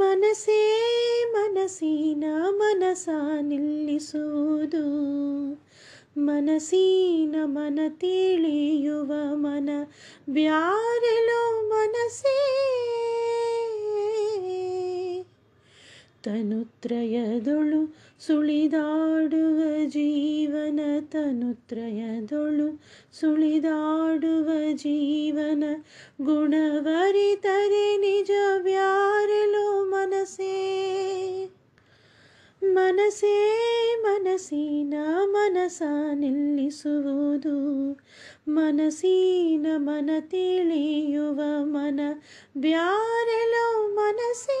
ಮನಸೇ ಮನಸ್ಸಿನ ಮನಸ ನಿಲ್ಲಿಸುವುದು ಮನಸ್ಸಿನ ಮನ ತಿಳಿಯುವ ಮನ ಬ್ಯಾರೆಲೋ ಮನಸೇ ತನುತ್ರಯದೊಳು ಸುಳಿದಾಡುವ ಜೀವನ ತನುತ್ರಯದೊಳು ಸುಳಿದಾಡುವ ಜೀವನ ಗುಣವರಿತರೆ ನಿಜ ಮನಸೇ ಮನಸೇ ಮನಸ್ಸಿನ ಮನಸ ನಿಲ್ಲಿಸುವುದು ಮನಸ್ಸಿನ ಮನ ತಿಳಿಯುವ ಮನ ಬ್ಯಾರೆಲೋ ಮನಸೇ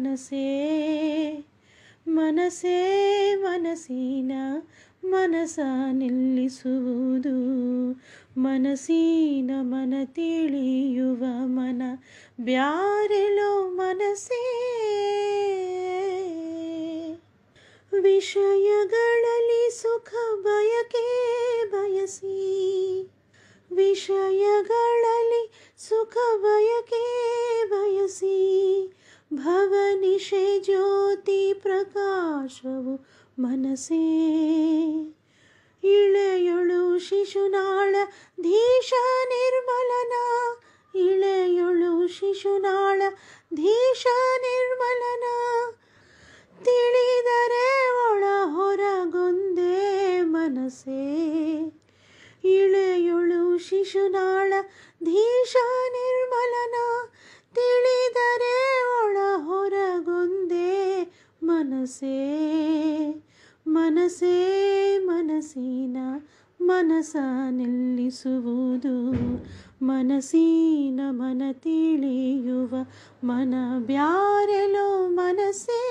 ಮನಸೇ ಮನಸೇ ಮನಸ್ಸಿನ ಮನಸ ನಿಲ್ಲಿಸುವುದು ಮನಸ್ಸಿನ ಮನ ತಿಳಿಯುವ ಮನ ಬ್ಯಾರೆಳೋ ಮನಸ್ಸೇ ವಿಷಯಗಳಲ್ಲಿ ಸುಖ ಬಯಕೆ ಬಯಸಿ ಪ್ರಕಾಶವು ಮನಸೇ ಇಳೆಯೊಳು ಶಿಶುನಾಳ ಧೀಶ ನಿರ್ಮಲನ ಇಳೆಯೊಳು ಶಿಶುನಾಳ ಧೀಶ ನಿರ್ಮಲನ ತಿಳಿದರೆ ಒಳ ಹೊರಗೊಂದೇ ಮನಸೇ ಇಳೆಯೊಳು ಶಿಶುನಾಳ ಧೀಶ ನಿರ್ಮಲ ಮನಸೇ ಮನಸೇ ಮನಸ್ಸಿನ ಮನಸ ನಿಲ್ಲಿಸುವುದು ಮನಸ್ಸಿನ ಮನ ತಿಳಿಯುವ ಮನ ಬ್ಯಾರೆಲೋ ಮನಸೇ